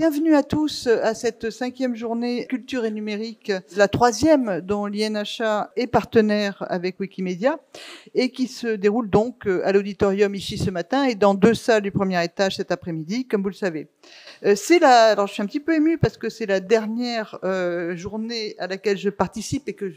Bienvenue à tous euh, à cette cinquième journée culture et numérique, la troisième dont l'INHA est partenaire avec Wikimedia et qui se déroule donc euh, à l'auditorium ici ce matin et dans deux salles du premier étage cet après-midi, comme vous le savez. Euh, c'est la, alors je suis un petit peu émue parce que c'est la dernière euh, journée à laquelle je participe et que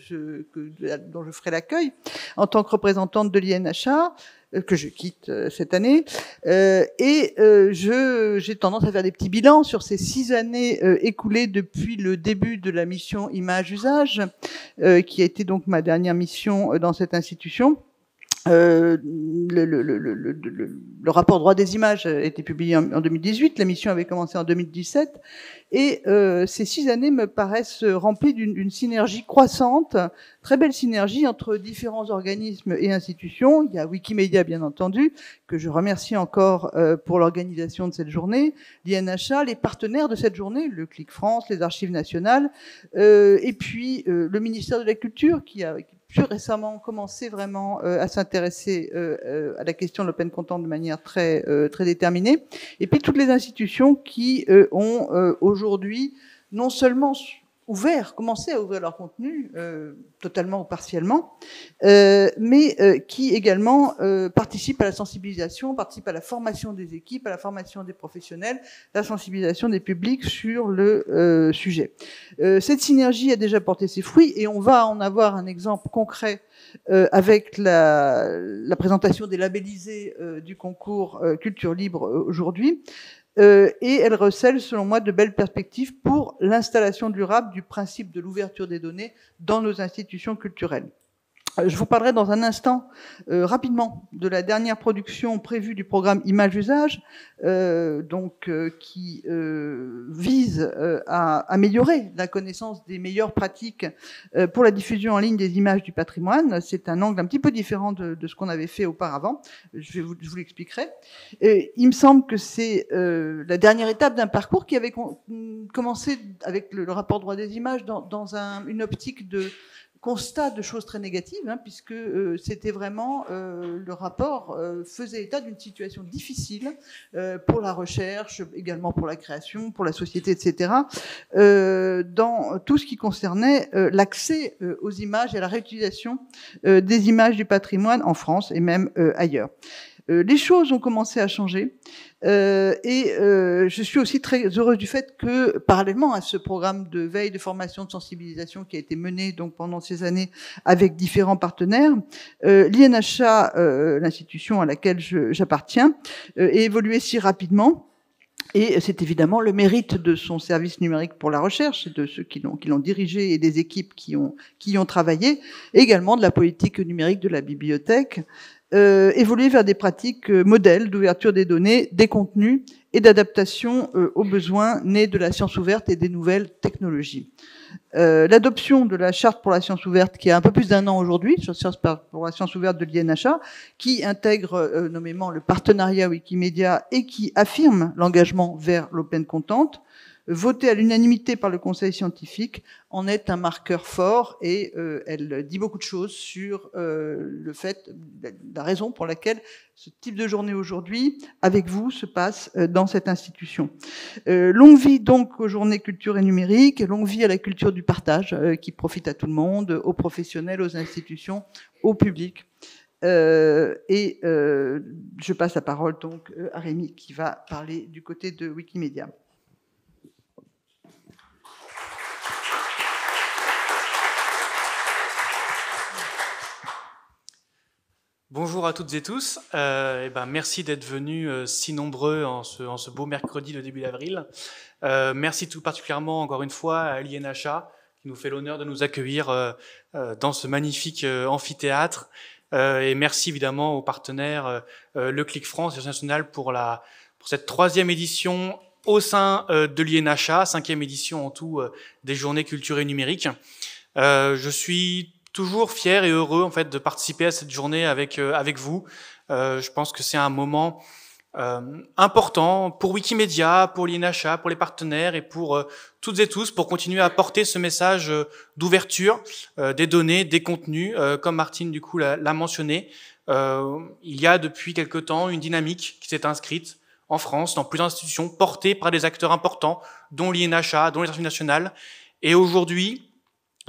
dont je ferai l'accueil en tant que représentante de l'INHA euh, que je quitte cette année et je j'ai tendance à faire des petits bilans sur ces six années écoulées depuis le début de la mission image usage qui a été donc ma dernière mission dans cette institution euh, le, rapport droit des images a été publié en, 2018, la mission avait commencé en 2017, et euh, ces six années me paraissent remplies d'une synergie croissante, très belle synergie entre différents organismes et institutions. Il y a Wikimedia, bien entendu, que je remercie encore euh, pour l'organisation de cette journée, l'INHA, les partenaires de cette journée, le CLIC France, les Archives nationales, et puis le ministère de la Culture qui a plus récemment commencé vraiment euh, à s'intéresser euh, euh, à la question de l'open content de manière très très déterminée. Et puis toutes les institutions qui ont aujourd'hui non seulement ouvert, commencé à ouvrir leur contenu, euh, totalement ou partiellement, euh, mais euh, qui également participe à la sensibilisation, participe à la formation des équipes, à la formation des professionnels, la sensibilisation des publics sur le sujet. cette synergie a déjà porté ses fruits et on va en avoir un exemple concret euh, avec la, présentation des labellisés euh, du concours euh, Culture Libre aujourd'hui. et elle recèle, selon moi, de belles perspectives pour l'installation durable du principe de l'ouverture des données dans nos institutions culturelles. Euh, je vous parlerai dans un instant euh, rapidement de la dernière production prévue du programme Image Usage, euh, donc qui vise à améliorer la connaissance des meilleures pratiques pour la diffusion en ligne des images du patrimoine. C'est un angle un petit peu différent de, ce qu'on avait fait auparavant. Je, vous, vous l'expliquerai. Il me semble que c'est la dernière étape d'un parcours qui avait commencé avec le, rapport droit des images dans, une optique de constat de choses très négatives, hein, puisque euh, c'était vraiment euh, le rapport euh, faisait état d'une situation difficile pour la recherche, également pour la création, pour la société, etc. dans tout ce qui concernait l'accès aux images et la réutilisation des images du patrimoine en France et même ailleurs. Euh, les choses ont commencé à changer euh, et euh, je suis aussi très heureuse du fait que, parallèlement à ce programme de veille, de formation, de sensibilisation qui a été mené donc pendant ces années avec différents partenaires, l'INHA, l'institution à laquelle j'appartiens, a évolué si rapidement. Et c'est évidemment le mérite de son service numérique pour la recherche, de ceux qui l'ont dirigé et des équipes qui ont, qui y ont travaillé, également de la politique numérique de la bibliothèque, euh, évoluer vers des pratiques euh, modèles d'ouverture des données, des contenus et d'adaptation euh, aux besoins nés de la science ouverte et des nouvelles technologies. L'adoption de la charte pour la science ouverte, qui a un peu plus d'un an aujourd'hui, sur pour la science ouverte de l'INHA, qui intègre nommément le partenariat Wikimedia et qui affirme l'engagement vers l'open content, votée à l'unanimité par le Conseil scientifique, en est un marqueur fort et euh, elle dit beaucoup de choses sur euh, le fait, la raison pour laquelle ce type de journée aujourd'hui, avec vous, se passe euh, dans cette institution. longue vie donc aux journées culture et numérique, longue vie à la culture du partage qui profite à tout le monde, aux professionnels, aux institutions, au public. et je passe la parole donc à Rémi qui va parler du côté de Wikimedia. Bonjour à toutes et tous. Euh, et eh ben, merci d'être venus euh, si nombreux en ce, beau mercredi de début d'avril. Euh, merci tout particulièrement, encore une fois, à l'INHA qui nous fait l'honneur de nous accueillir euh, dans ce magnifique amphithéâtre. et merci évidemment aux partenaires Le Clic France National pour, la, pour cette troisième édition au sein de l'INHA, cinquième édition en tout des journées culturelles et numérique. je suis toujours fier et heureux en fait de participer à cette journée avec euh, avec vous. Euh, je pense que c'est un moment euh, important pour Wikimedia, pour l'INHA, pour les partenaires et pour toutes et tous pour continuer à porter ce message d'ouverture des données, des contenus, comme Martine du coup l'a mentionné. il y a depuis quelque temps une dynamique qui s'est inscrite en France, dans plusieurs institutions, portée par des acteurs importants, dont l'INHA, dont les nationales. Et aujourd'hui,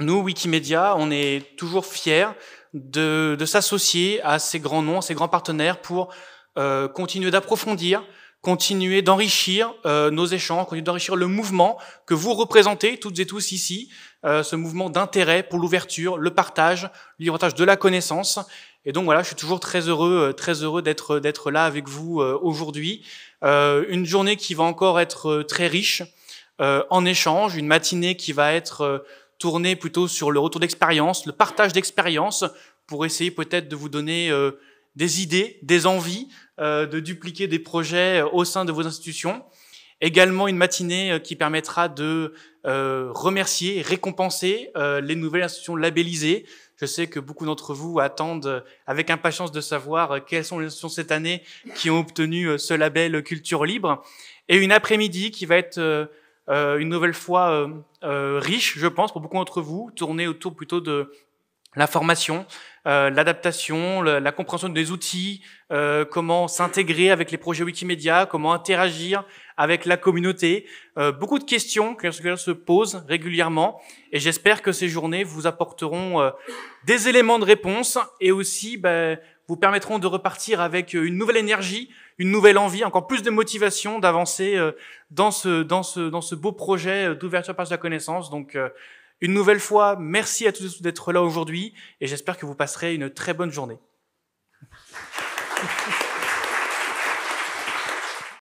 nous, Wikimedia, on est toujours fiers de, de s'associer à ces grands noms, à ces grands partenaires pour euh, continuer d'approfondir, continuer d'enrichir euh, nos échanges, continuer d'enrichir le mouvement que vous représentez toutes et tous ici, euh, ce mouvement d'intérêt pour l'ouverture, le partage, l'héritage de la connaissance. Et donc voilà, je suis toujours très heureux, euh, très heureux d'être d'être là avec vous euh, aujourd'hui. Euh, une journée qui va encore être très riche en échange, une matinée qui va être tourner plutôt sur le retour d'expérience, le partage d'expérience, pour essayer peut-être de vous donner euh, des idées, des envies, euh, de dupliquer des projets euh, au sein de vos institutions. Également une matinée qui permettra de remercier, récompenser les nouvelles institutions labellisées, je sais que beaucoup d'entre vous attendent avec impatience de savoir quelles sont les institutions cette année qui ont obtenu ce label Culture Libre. Et une après-midi qui va être euh, une nouvelle fois euh, euh, riche, je pense, pour beaucoup d'entre vous, tournée autour plutôt de la formation, l'adaptation, la, la compréhension des outils, comment s'intégrer avec les projets Wikimédia, comment interagir avec la communauté. Euh, beaucoup de questions que se posent régulièrement et j'espère que ces journées vous apporteront euh, des éléments de réponse et aussi bah, vous permettront de repartir avec une nouvelle énergie, une nouvelle envie, encore plus de motivation d'avancer euh, dans, ce, dans, ce, dans ce beau projet d'ouverture par la connaissance. Donc une nouvelle fois, merci à tous d'être là aujourd'hui et j'espère que vous passerez une très bonne journée.